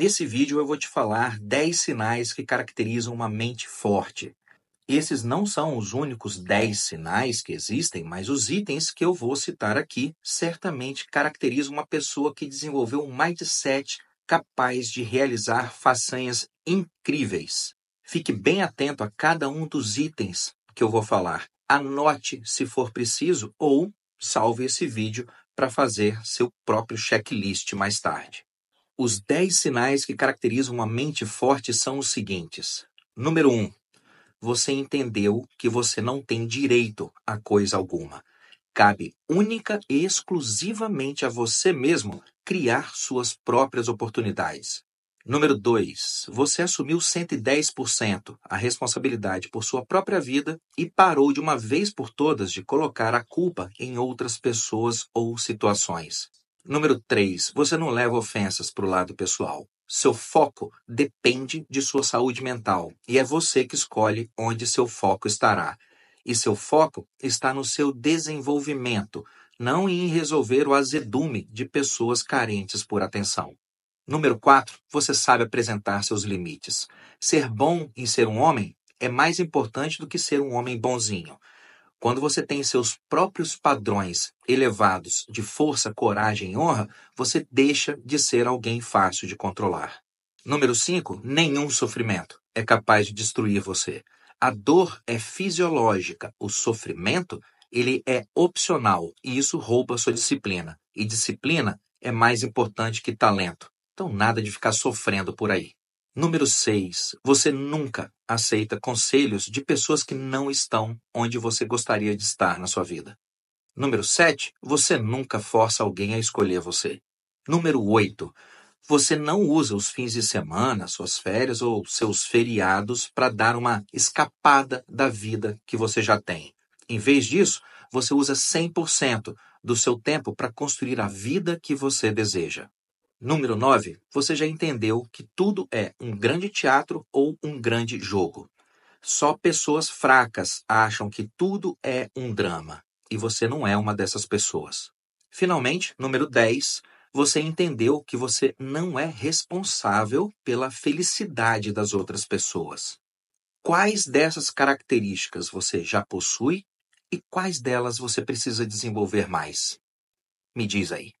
Nesse vídeo eu vou te falar 10 sinais que caracterizam uma mente forte. Esses não são os únicos 10 sinais que existem, mas os itens que eu vou citar aqui certamente caracterizam uma pessoa que desenvolveu um mindset capaz de realizar façanhas incríveis. Fique bem atento a cada um dos itens que eu vou falar. Anote se for preciso ou salve esse vídeo para fazer seu próprio checklist mais tarde. Os 10 sinais que caracterizam uma mente forte são os seguintes: número 1. Um, você entendeu que você não tem direito a coisa alguma. Cabe única e exclusivamente a você mesmo criar suas próprias oportunidades. Número 2. Você assumiu 110% a responsabilidade por sua própria vida e parou de uma vez por todas de colocar a culpa em outras pessoas ou situações. Número 3. Você não leva ofensas para o lado pessoal. Seu foco depende de sua saúde mental e é você que escolhe onde seu foco estará. E seu foco está no seu desenvolvimento, não em resolver o azedume de pessoas carentes por atenção. Número 4. Você sabe apresentar seus limites. Ser bom em ser um homem é mais importante do que ser um homem bonzinho. Quando você tem seus próprios padrões elevados de força, coragem e honra, você deixa de ser alguém fácil de controlar. Número 5. Nenhum sofrimento é capaz de destruir você. A dor é fisiológica, o sofrimento ele é opcional e isso rouba sua disciplina. E disciplina é mais importante que talento. Então nada de ficar sofrendo por aí. Número 6. Você nunca aceita conselhos de pessoas que não estão onde você gostaria de estar na sua vida. Número 7. Você nunca força alguém a escolher você. Número 8. Você não usa os fins de semana, suas férias ou seus feriados para dar uma escapada da vida que você já tem. Em vez disso, você usa 100% do seu tempo para construir a vida que você deseja. Número 9, você já entendeu que tudo é um grande teatro ou um grande jogo. Só pessoas fracas acham que tudo é um drama, e você não é uma dessas pessoas. Finalmente, número 10, você entendeu que você não é responsável pela felicidade das outras pessoas. Quais dessas características você já possui e quais delas você precisa desenvolver mais? Me diz aí.